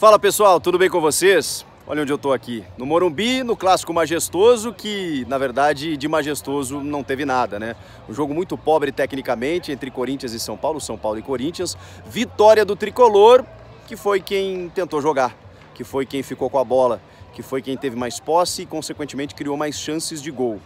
Fala pessoal, tudo bem com vocês? Olha onde eu tô aqui, no Morumbi, no clássico majestoso, que na verdade de majestoso não teve nada, né? Um jogo muito pobre tecnicamente entre Corinthians e São Paulo, São Paulo e Corinthians. Vitória do tricolor, que foi quem tentou jogar, que foi quem ficou com a bola, que foi quem teve mais posse e consequentemente criou mais chances de gol.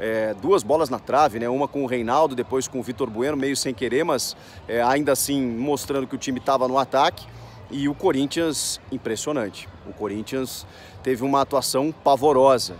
É, duas bolas na trave, né? Uma com o Reinaldo, depois com o Vitor Bueno, meio sem querer, mas é, ainda assim mostrando que o time estava no ataque. E o Corinthians, impressionante. O Corinthians teve uma atuação pavorosa.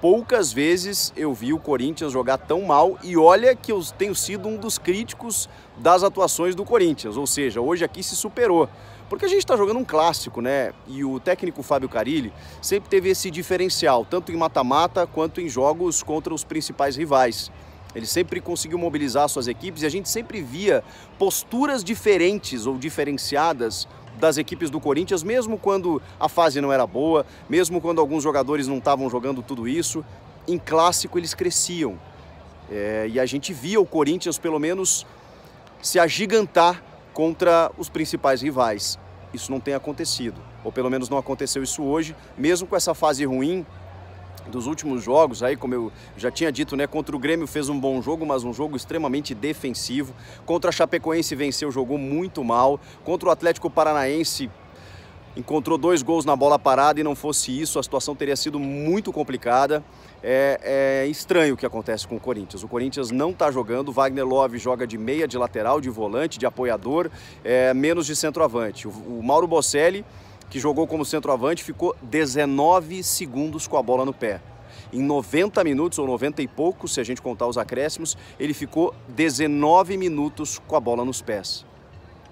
Poucas vezes eu vi o Corinthians jogar tão mal e olha que eu tenho sido um dos críticos das atuações do Corinthians, ou seja, hoje aqui se superou. Porque a gente está jogando um clássico, né? E o técnico Fábio Carilli sempre teve esse diferencial, tanto em mata-mata quanto em jogos contra os principais rivais. Ele sempre conseguiu mobilizar suas equipes e a gente sempre via posturas diferentes ou diferenciadas das equipes do Corinthians, mesmo quando a fase não era boa, mesmo quando alguns jogadores não estavam jogando tudo isso, em clássico eles cresciam. É, e a gente via o Corinthians, pelo menos, se agigantar contra os principais rivais. Isso não tem acontecido, ou pelo menos não aconteceu isso hoje, mesmo com essa fase ruim dos últimos jogos, aí como eu já tinha dito, né, contra o Grêmio fez um bom jogo, mas um jogo extremamente defensivo. Contra a Chapecoense venceu, jogou muito mal. Contra o Atlético Paranaense encontrou dois gols na bola parada e não fosse isso, a situação teria sido muito complicada. É, é estranho o que acontece com o Corinthians. O Corinthians não está jogando, Wagner Love joga de meia, de lateral, de volante, de apoiador, é, menos de centroavante. O, o Mauro Bocelli que jogou como centroavante, ficou 19 segundos com a bola no pé. Em 90 minutos, ou 90 e pouco, se a gente contar os acréscimos, ele ficou 19 minutos com a bola nos pés.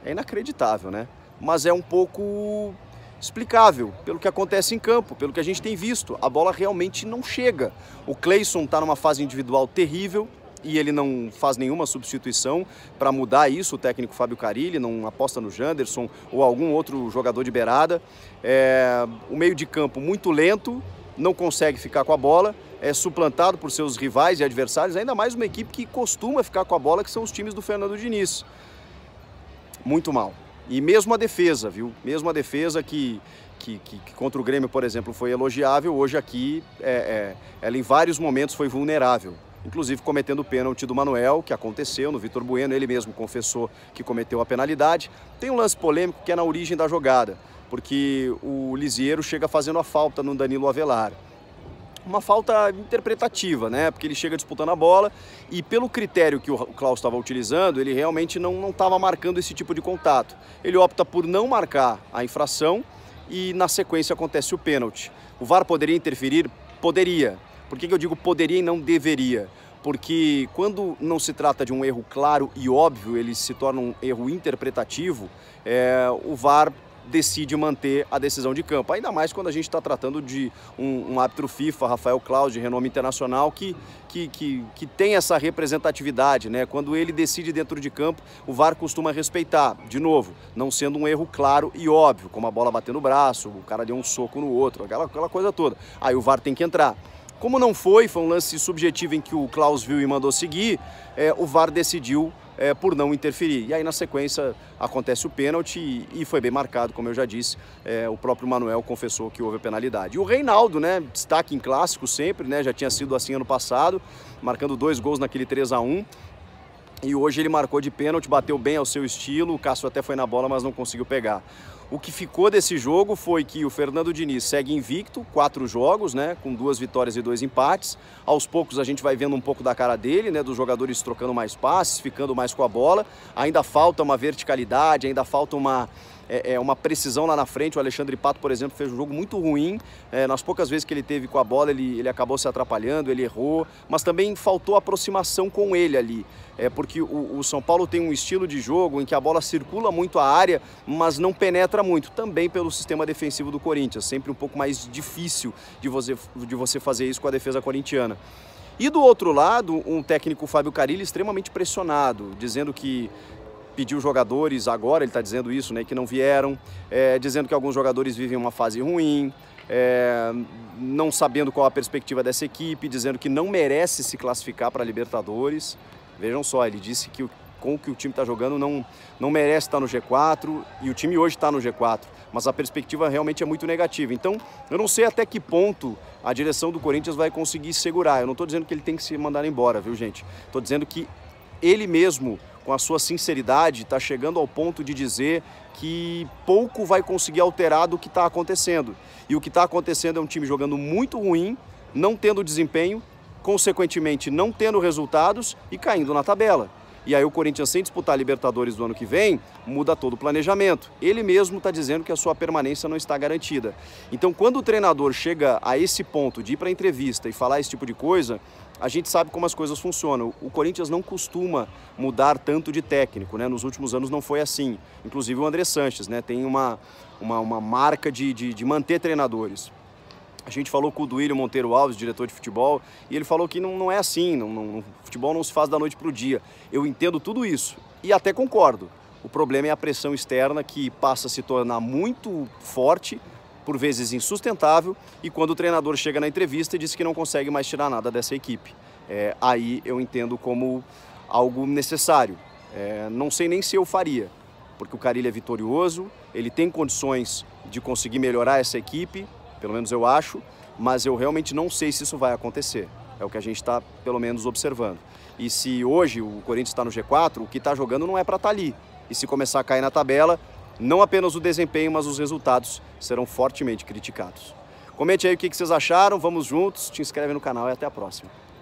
É inacreditável, né? Mas é um pouco explicável pelo que acontece em campo, pelo que a gente tem visto. A bola realmente não chega. O Cleison está numa fase individual terrível, e ele não faz nenhuma substituição para mudar isso. O técnico Fábio Carilli não aposta no Janderson ou algum outro jogador de beirada. É, o meio de campo muito lento, não consegue ficar com a bola, é suplantado por seus rivais e adversários, ainda mais uma equipe que costuma ficar com a bola, que são os times do Fernando Diniz. Muito mal. E mesmo a defesa, viu? Mesmo a defesa que, que, que, que contra o Grêmio, por exemplo, foi elogiável, hoje aqui é, é, ela em vários momentos foi vulnerável inclusive cometendo o pênalti do Manuel, que aconteceu no Vitor Bueno, ele mesmo confessou que cometeu a penalidade. Tem um lance polêmico que é na origem da jogada, porque o Lisieiro chega fazendo a falta no Danilo Avelar uma falta interpretativa, né? Porque ele chega disputando a bola e pelo critério que o Klaus estava utilizando, ele realmente não estava marcando esse tipo de contato. Ele opta por não marcar a infração e na sequência acontece o pênalti. O VAR poderia interferir? Poderia. Por que, que eu digo poderia e não deveria? Porque quando não se trata de um erro claro e óbvio, ele se torna um erro interpretativo, é, o VAR decide manter a decisão de campo. Ainda mais quando a gente está tratando de um, um, árbitro FIFA, Rafael Claus, de renome internacional, que, que, que, que, tem essa representatividade. Né? Quando ele decide dentro de campo, o VAR costuma respeitar, de novo, não sendo um erro claro e óbvio, como a bola bater no braço, o cara deu um soco no outro, aquela, aquela coisa toda. Aí o VAR tem que entrar. Como não foi, foi um lance subjetivo em que o Klaus viu e mandou seguir, é, o VAR decidiu é, por não interferir. E aí, na sequência, acontece o pênalti e, foi bem marcado, como eu já disse. É, o próprio Manuel confessou que houve a penalidade. E o Reinaldo, né, destaque em clássico sempre, né, já tinha sido assim ano passado, marcando dois gols naquele 3 a 1 e hoje ele marcou de pênalti, bateu bem ao seu estilo, o Cássio até foi na bola, mas não conseguiu pegar. O que ficou desse jogo foi que o Fernando Diniz segue invicto, quatro jogos, né, com duas vitórias e dois empates. Aos poucos a gente vai vendo um pouco da cara dele, né, dos jogadores trocando mais passes, ficando mais com a bola. Ainda falta uma verticalidade, ainda falta uma é, é, uma precisão lá na frente. O Alexandre Pato, por exemplo, fez um jogo muito ruim. É, nas poucas vezes que ele teve com a bola, ele, ele acabou se atrapalhando, ele errou, mas também faltou aproximação com ele ali. É porque o, o São Paulo tem um estilo de jogo em que a bola circula muito a área, mas não penetra muito. Também pelo sistema defensivo do Corinthians, sempre um pouco mais difícil de você, de você fazer isso com a defesa corintiana. E do outro lado, um técnico Fábio Carilli extremamente pressionado, dizendo que pediu jogadores, agora ele está dizendo isso, né, que não vieram, é, dizendo que alguns jogadores vivem uma fase ruim, é, não sabendo qual a perspectiva dessa equipe, dizendo que não merece se classificar para a Libertadores. Vejam só, ele disse que o, com o que o time está jogando não, não merece estar tá no G4 e o time hoje está no G4, mas a perspectiva realmente é muito negativa. Então, eu não sei até que ponto a direção do Corinthians vai conseguir segurar. Eu não estou dizendo que ele tem que se mandar embora, viu, gente? Estou dizendo que ele mesmo com a sua sinceridade, está chegando ao ponto de dizer que pouco vai conseguir alterar do que está acontecendo. E o que está acontecendo é um time jogando muito ruim, não tendo desempenho, consequentemente não tendo resultados e caindo na tabela. E aí o Corinthians, sem disputar a Libertadores do ano que vem, muda todo o planejamento. Ele mesmo está dizendo que a sua permanência não está garantida. Então, quando o treinador chega a esse ponto de ir para entrevista e falar esse tipo de coisa, a gente sabe como as coisas funcionam. O Corinthians não costuma mudar tanto de técnico, né? Nos últimos anos não foi assim. Inclusive o André Sanches, né? Tem uma, uma, uma marca de, de, de manter treinadores. A gente falou com o Duílio Monteiro Alves, diretor de futebol, e ele falou que não, não é assim, não, não, futebol não se faz da noite para o dia. Eu entendo tudo isso e até concordo. O problema é a pressão externa que passa a se tornar muito forte, por vezes insustentável, e quando o treinador chega na entrevista e diz que não consegue mais tirar nada dessa equipe. É, aí eu entendo como algo necessário. É, não sei nem se eu faria, porque o Carilho é vitorioso, ele tem condições de conseguir melhorar essa equipe, pelo menos eu acho, mas eu realmente não sei se isso vai acontecer. É o que a gente está, pelo menos, observando. E se hoje o Corinthians está no G4, o que está jogando não é para estar tá ali. E se começar a cair na tabela, não apenas o desempenho, mas os resultados serão fortemente criticados. Comente aí o que vocês acharam, vamos juntos, te inscreve no canal e até a próxima.